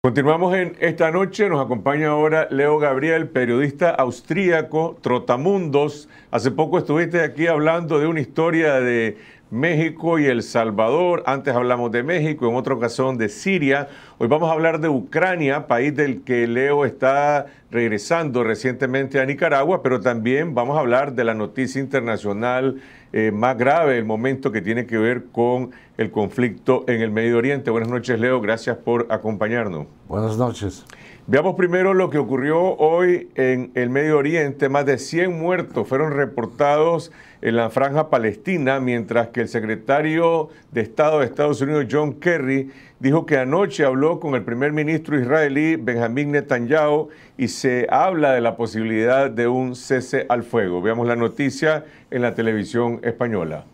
Continuamos en esta noche, nos acompaña ahora Leo Gabriel, periodista austríaco, Trotamundos. Hace poco estuviste aquí hablando de una historia de México y El Salvador, antes hablamos de México, en otra ocasión de Siria. Hoy vamos a hablar de Ucrania, país del que Leo está regresando recientemente a Nicaragua, pero también vamos a hablar de la noticia internacional eh, más grave el momento que tiene que ver con el conflicto en el Medio Oriente. Buenas noches, Leo. Gracias por acompañarnos. Buenas noches. Veamos primero lo que ocurrió hoy en el Medio Oriente. Más de 100 muertos fueron reportados en la franja palestina, mientras que el secretario de Estado de Estados Unidos, John Kerry, dijo que anoche habló con el primer ministro israelí, Benjamín Netanyahu, y se habla de la posibilidad de un cese al fuego. Veamos la noticia en la televisión española.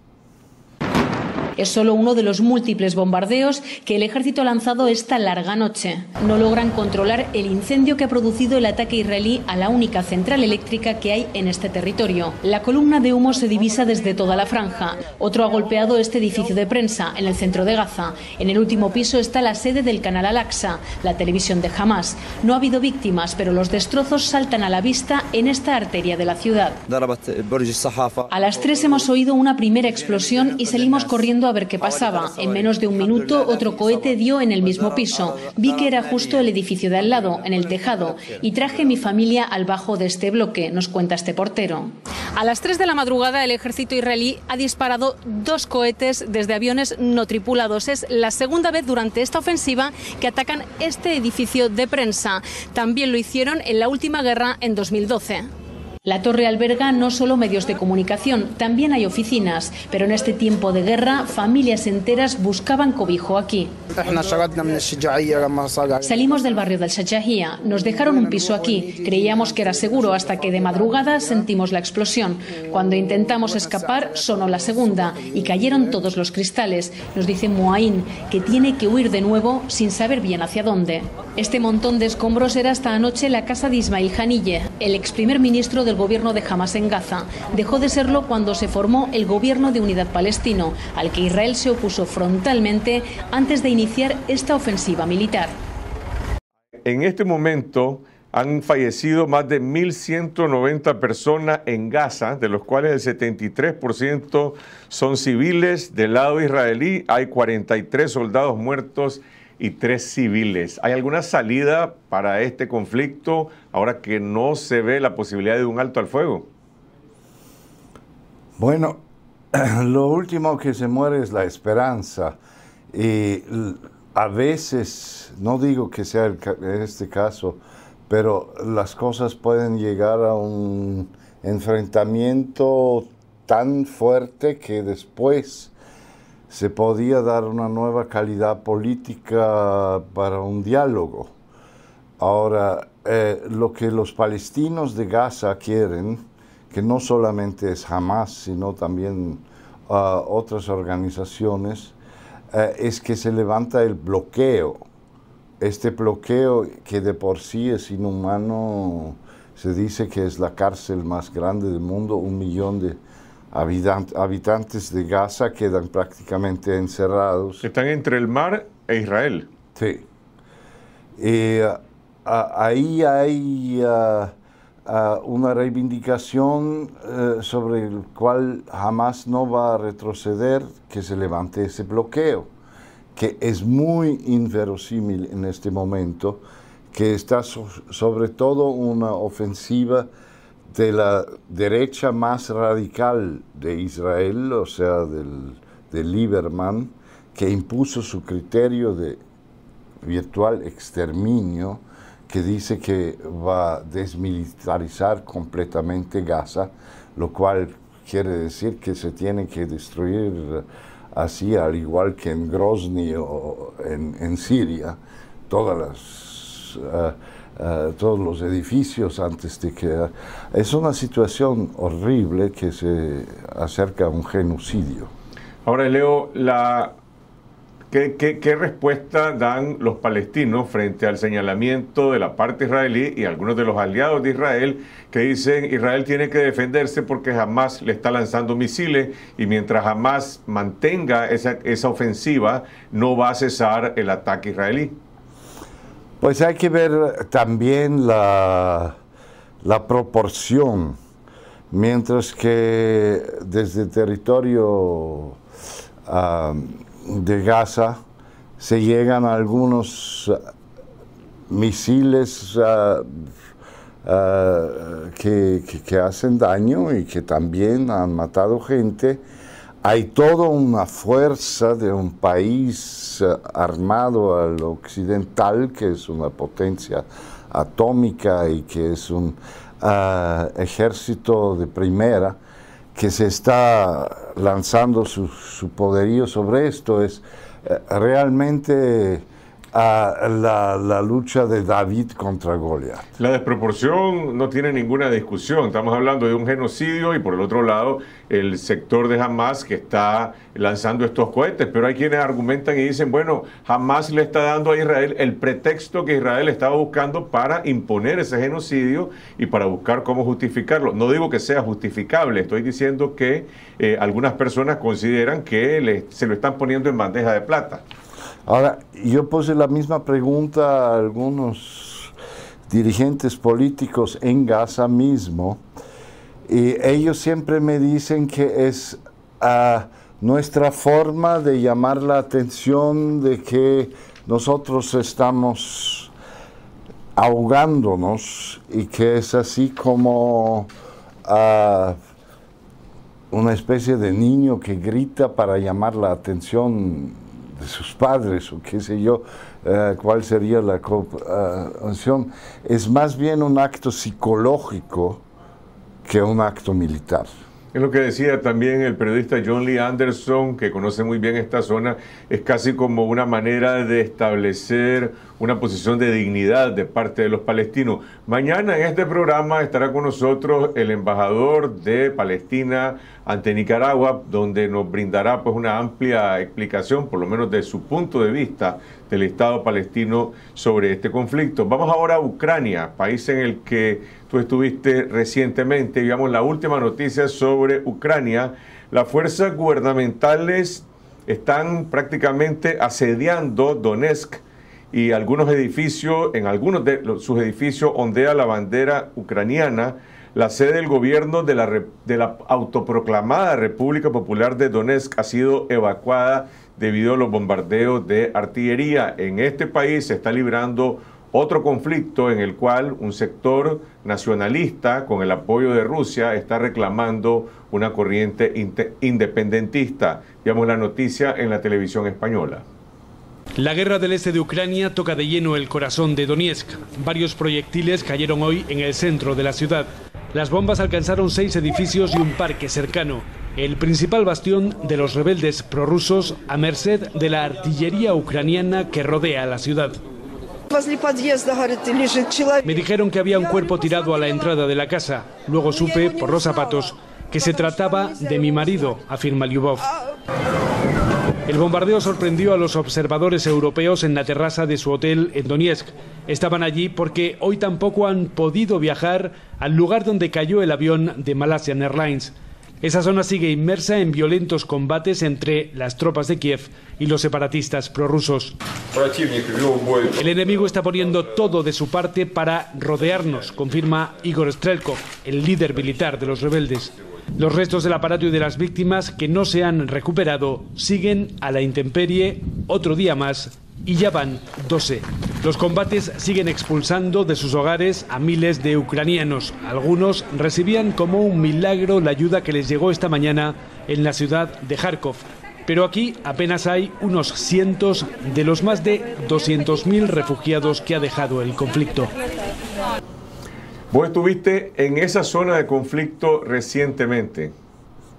Es solo uno de los múltiples bombardeos que el ejército ha lanzado esta larga noche. No logran controlar el incendio que ha producido el ataque israelí a la única central eléctrica que hay en este territorio. La columna de humo se divisa desde toda la franja. Otro ha golpeado este edificio de prensa, en el centro de Gaza. En el último piso está la sede del canal Al-Aqsa, la televisión de Hamas. No ha habido víctimas, pero los destrozos saltan a la vista en esta arteria de la ciudad. A las tres hemos oído una primera explosión y salimos corriendo a ver qué pasaba. En menos de un minuto, otro cohete dio en el mismo piso. Vi que era justo el edificio de al lado, en el tejado, y traje mi familia al bajo de este bloque, nos cuenta este portero. A las 3 de la madrugada, el ejército israelí ha disparado dos cohetes desde aviones no tripulados. Es la segunda vez durante esta ofensiva que atacan este edificio de prensa. También lo hicieron en la última guerra en 2012. La torre alberga no solo medios de comunicación, también hay oficinas, pero en este tiempo de guerra familias enteras buscaban cobijo aquí. Salimos del barrio del Shajahía, nos dejaron un piso aquí, creíamos que era seguro hasta que de madrugada sentimos la explosión. Cuando intentamos escapar sonó la segunda y cayeron todos los cristales, nos dice Moaín que tiene que huir de nuevo sin saber bien hacia dónde. Este montón de escombros era hasta anoche la casa de Ismail Janille, el ex primer ministro del gobierno de Hamas en Gaza. Dejó de serlo cuando se formó el gobierno de unidad palestino, al que Israel se opuso frontalmente antes de iniciar esta ofensiva militar. En este momento han fallecido más de 1.190 personas en Gaza, de los cuales el 73% son civiles. Del lado israelí hay 43 soldados muertos y tres civiles. ¿Hay alguna salida para este conflicto ahora que no se ve la posibilidad de un alto al fuego? Bueno, lo último que se muere es la esperanza. Y a veces, no digo que sea este caso, pero las cosas pueden llegar a un enfrentamiento tan fuerte que después se podía dar una nueva calidad política para un diálogo. Ahora, eh, lo que los palestinos de Gaza quieren, que no solamente es Hamas, sino también ah, otras organizaciones, eh, es que se levanta el bloqueo. Este bloqueo que de por sí es inhumano, se dice que es la cárcel más grande del mundo, un millón de habitantes de Gaza quedan prácticamente encerrados. Están entre el mar e Israel. Sí. Eh, ahí hay ah, ah, una reivindicación eh, sobre el cual jamás no va a retroceder que se levante ese bloqueo, que es muy inverosímil en este momento, que está sobre todo una ofensiva de la derecha más radical de Israel, o sea, del, de Lieberman, que impuso su criterio de virtual exterminio, que dice que va a desmilitarizar completamente Gaza, lo cual quiere decir que se tiene que destruir así, al igual que en Grozny o en, Siria, todas las... Eh, eh, todos los edificios antes de que... Eh, es una situación horrible que se acerca a un genocidio. Ahora, Leo, la... ¿Qué, respuesta dan los palestinos frente al señalamiento de la parte israelí y algunos de los aliados de Israel que dicen Israel tiene que defenderse porque jamás le está lanzando misiles y mientras jamás mantenga esa ofensiva no va a cesar el ataque israelí? Pues hay que ver también la, la proporción, mientras que desde el territorio ah, de Gaza se llegan algunos ah, misiles ah, que, hacen daño y que también han matado gente hay toda una fuerza de un país eh, armado al occidental, que es una potencia atómica y que es un eh, ejército de primera, que se está lanzando su, poderío sobre esto. Es eh, realmente a la, lucha de David contra Goliat. La desproporción no tiene ninguna discusión. Estamos hablando de un genocidio y por el otro lado el sector de Hamas que está lanzando estos cohetes. Pero hay quienes argumentan y dicen, bueno, Hamas le está dando a Israel el pretexto que Israel estaba buscando para imponer ese genocidio y para buscar cómo justificarlo. No digo que sea justificable, estoy diciendo que eh, algunas personas consideran que se lo están poniendo en bandeja de plata. Ahora, yo puse la misma pregunta a algunos dirigentes políticos en Gaza mismo, y ellos siempre me dicen que es ah, nuestra forma de llamar la atención de que nosotros estamos ahogándonos y que es así como ah, una especie de niño que grita para llamar la atención de sus padres o qué sé yo, eh, cuál sería la cooperación, es más bien un acto psicológico que un acto militar. Es lo que decía también el periodista John Lee Anderson, que conoce muy bien esta zona, es casi como una manera de establecer una posición de dignidad de parte de los palestinos. Mañana en este programa estará con nosotros el embajador de Palestina ante Nicaragua, donde nos brindará pues una amplia explicación, por lo menos de su punto de vista del Estado palestino sobre este conflicto. Vamos ahora a Ucrania, país en el que tú estuviste recientemente. Digamos la última noticia sobre Ucrania. Las fuerzas gubernamentales están prácticamente asediando Donetsk y algunos edificios, en algunos de sus edificios ondea la bandera ucraniana la sede del gobierno de la, autoproclamada República Popular de Donetsk ha sido evacuada debido a los bombardeos de artillería. En este país se está librando otro conflicto en el cual un sector nacionalista, con el apoyo de Rusia, está reclamando una corriente independentista. Veamos la noticia en la televisión española. La guerra del este de Ucrania toca de lleno el corazón de Donetsk. Varios proyectiles cayeron hoy en el centro de la ciudad. Las bombas alcanzaron seis edificios y un parque cercano, el principal bastión de los rebeldes prorrusos a merced de la artillería ucraniana que rodea la ciudad. Me dijeron que había un cuerpo tirado a la entrada de la casa. Luego supe, por los zapatos, que se trataba de mi marido, afirma Lyubov. El bombardeo sorprendió a los observadores europeos en la terraza de su hotel en Donetsk. Estaban allí porque hoy tampoco han podido viajar al lugar donde cayó el avión de Malaysian Airlines. Esa zona sigue inmersa en violentos combates entre las tropas de Kiev y los separatistas prorrusos. El enemigo está poniendo todo de su parte para rodearnos, confirma Igor Strelkov, el líder militar de los rebeldes. Los restos del aparato y de las víctimas que no se han recuperado siguen a la intemperie otro día más y ya van 12. Los combates siguen expulsando de sus hogares a miles de ucranianos. Algunos recibían como un milagro la ayuda que les llegó esta mañana en la ciudad de Kharkov. Pero aquí apenas hay unos cientos de los más de 200.000 refugiados que ha dejado el conflicto. Vos estuviste en esa zona de conflicto recientemente.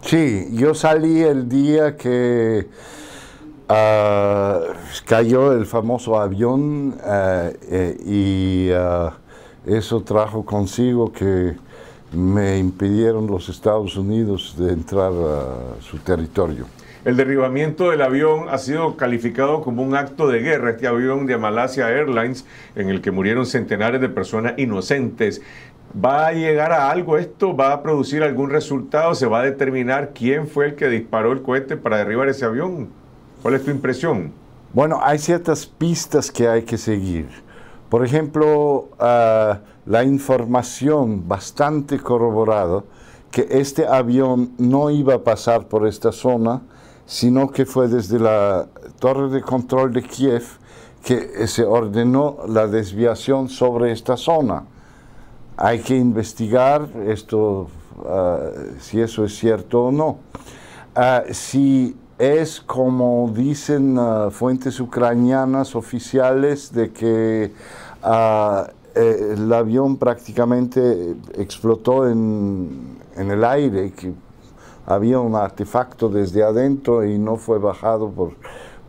Sí, yo salí el día que ah, cayó el famoso avión ah, eh, y ah, eso trajo consigo que me impidieron los Estados Unidos de entrar a su territorio. El derribamiento del avión ha sido calificado como un acto de guerra. Este avión de Malasia Airlines, en el que murieron centenares de personas inocentes. ¿Va a llegar a algo esto? ¿Va a producir algún resultado? ¿Se va a determinar quién fue el que disparó el cohete para derribar ese avión? ¿Cuál es tu impresión? Bueno, hay ciertas pistas que hay que seguir. Por ejemplo, ah, la información bastante corroborada que este avión no iba a pasar por esta zona, sino que fue desde la torre de control de Kiev que eh, se ordenó la desviación sobre esta zona. Hay que investigar esto, ah, si eso es cierto o no. Ah, si es como dicen ah, fuentes ucranianas oficiales de que eh, el avión prácticamente explotó en, en el aire, había un artefacto desde adentro y no fue bajado por,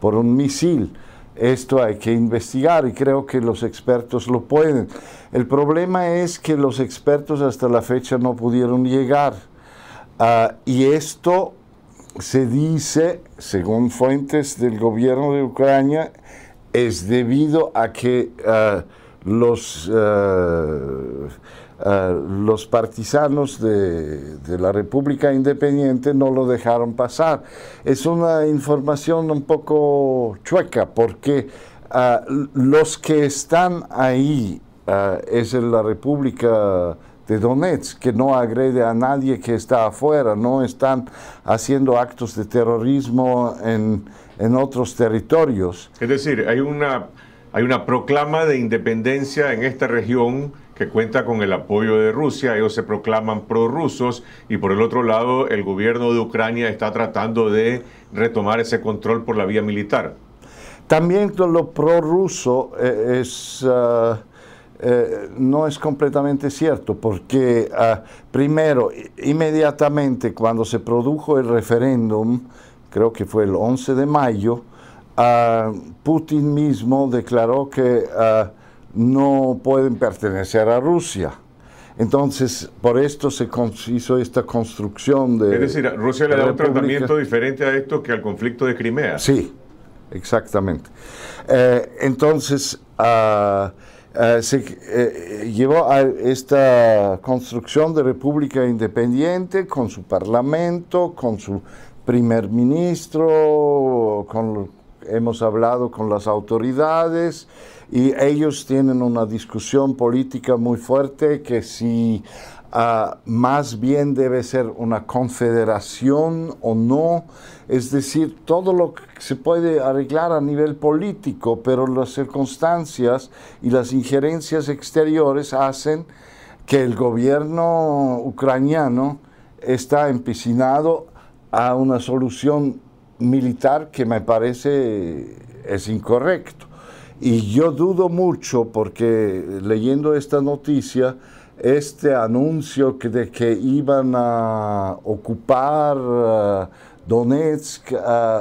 por un misil. Esto hay que investigar y creo que los expertos lo pueden. El problema es que los expertos hasta la fecha no pudieron llegar. Ah, y esto se dice, según fuentes del gobierno de Ucrania, es debido a que ah, los ah, los partisanos de, la República Independiente no lo dejaron pasar. Es una información un poco chueca porque los que están ahí es en la República de Donetsk, que no agrede a nadie que está afuera, no están haciendo actos de terrorismo en, otros territorios. Es decir, hay una, hay una proclama de independencia en esta región que cuenta con el apoyo de Rusia, ellos se proclaman prorrusos y por el otro lado el gobierno de Ucrania está tratando de retomar ese control por la vía militar. También lo prorruso eh, es, ah, eh, no es completamente cierto, porque ah, primero, inmediatamente cuando se produjo el referéndum, creo que fue el 11 de mayo, ah, Putin mismo declaró que no pueden pertenecer a Rusia. Entonces, por esto se hizo esta construcción de... Es decir, Rusia le da un tratamiento diferente a esto que al conflicto de Crimea. Sí, exactamente. Eh, entonces, ah, ah, se eh, llevó a esta construcción de república independiente con su parlamento, con su primer ministro, con, hemos hablado con las autoridades y ellos tienen una discusión política muy fuerte que si ah, más bien debe ser una confederación o no, es decir, todo lo que se puede arreglar a nivel político, pero las circunstancias y las injerencias exteriores hacen que el gobierno ucraniano está empecinado a una solución militar que me parece es incorrecto. Y yo dudo mucho porque eh, leyendo esta noticia, este anuncio de que iban a ocupar eh, Donetsk eh,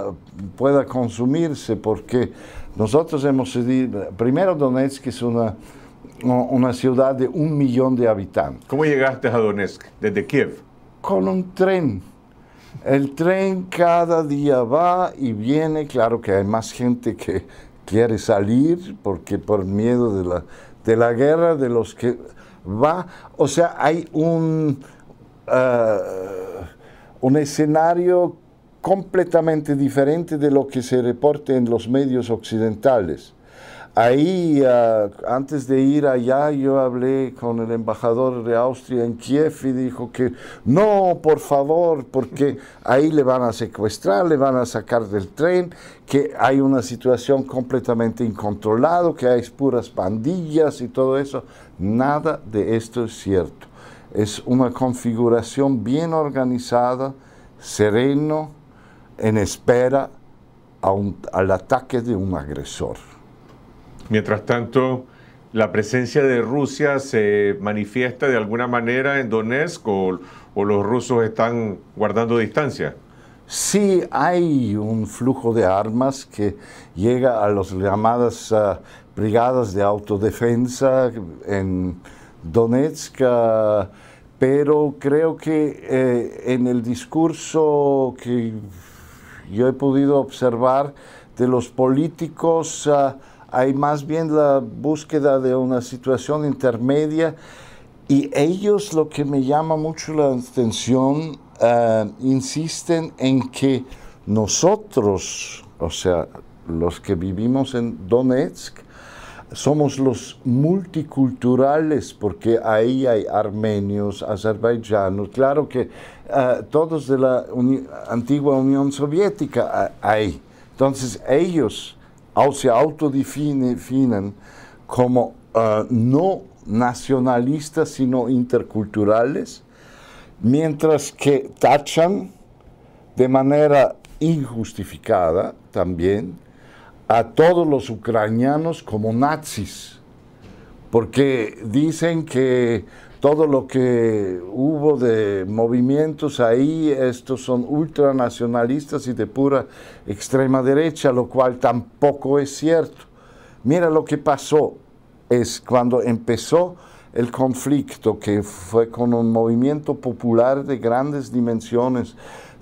pueda consumirse, porque nosotros hemos decidido, primero Donetsk es una, una ciudad de un millón de habitantes. ¿Cómo llegaste a Donetsk desde Kiev? Con un tren. El tren cada día va y viene, claro que hay más gente que quiere salir porque por miedo de la, guerra, de los que va. O sea, hay un, eh, un escenario completamente diferente de lo que se reporta en los medios occidentales. Ahí, ah, antes de ir allá, yo hablé con el embajador de Austria en Kiev y dijo que no, por favor, porque ahí le van a secuestrar, le van a sacar del tren, que hay una situación completamente incontrolada, que hay puras pandillas y todo eso. Nada de esto es cierto. Es una configuración bien organizada, sereno, en espera al ataque de un agresor. Mientras tanto, la presencia de Rusia se manifiesta de alguna manera en Donetsk o, los rusos están guardando distancia. Sí hay un flujo de armas que llega a las llamadas ah, brigadas de autodefensa en Donetsk, ah, pero creo que eh, en el discurso que yo he podido observar de los políticos, ah, hay más bien la búsqueda de una situación intermedia y ellos lo que me llama mucho la atención, eh, insisten en que nosotros, o sea, los que vivimos en Donetsk, somos los multiculturales, porque ahí hay armenios, azerbaiyanos, claro que eh, todos de la antigua Unión Soviética hay. Eh, Entonces ellos se autodefinen como eh, no nacionalistas, sino interculturales, mientras que tachan de manera injustificada también a todos los ucranianos como nazis, porque dicen que todo lo que hubo de movimientos ahí, estos son ultranacionalistas y de pura extrema derecha, lo cual tampoco es cierto. Mira lo que pasó, es cuando empezó el conflicto, que fue con un movimiento popular de grandes dimensiones,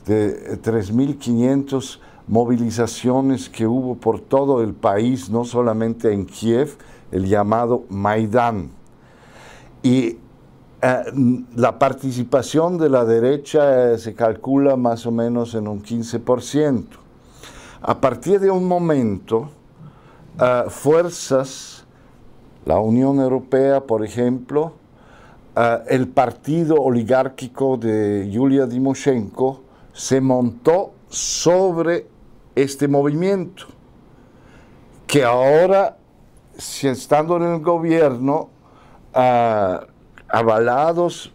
de 3.500 movilizaciones que hubo por todo el país, no solamente en Kiev, el llamado Maidán. Y eh, mm, la participación de la derecha eh, se calcula más o menos en un 15%. A partir de un momento, eh, fuerzas, la Unión Europea, por ejemplo, el partido oligárquico de Yulia Dimoshenko se montó sobre este movimiento, que ahora, si estando en el gobierno, avalados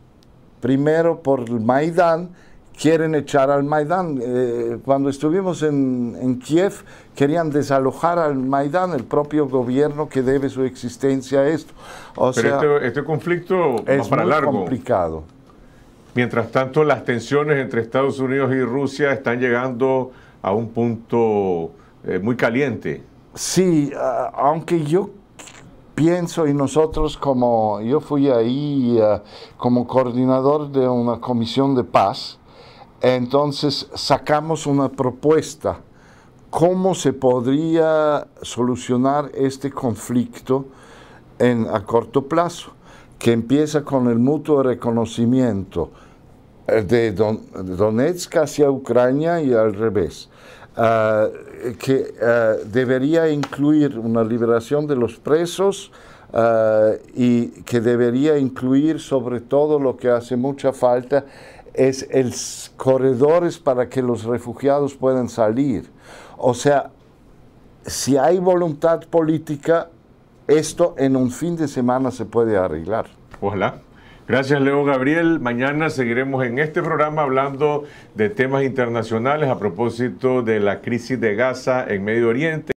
primero por Maidán, quieren echar al Maidán. Eh, cuando estuvimos en, en, Kiev, querían desalojar al Maidán, el propio gobierno que debe su existencia a esto. O Pero sea, este, este conflicto es muy complicado. Mientras tanto, las tensiones entre Estados Unidos y Rusia están llegando a un punto eh, muy caliente. Sí, aunque yo pienso y nosotros como, yo fui ahí eh, como coordinador de una comisión de paz, entonces sacamos una propuesta, cómo se podría solucionar este conflicto en, a corto plazo, que empieza con el mutuo reconocimiento eh, de Donetsk hacia Ucrania y al revés eh, que eh, debería incluir una liberación de los presos eh, y que debería incluir sobre todo lo que hace mucha falta es el corredores para que los refugiados puedan salir. O sea, si hay voluntad política, esto en un fin de semana se puede arreglar. Ojalá. Gracias, Leo Gabriel. Mañana seguiremos en este programa hablando de temas internacionales a propósito de la crisis de Gaza en Medio Oriente.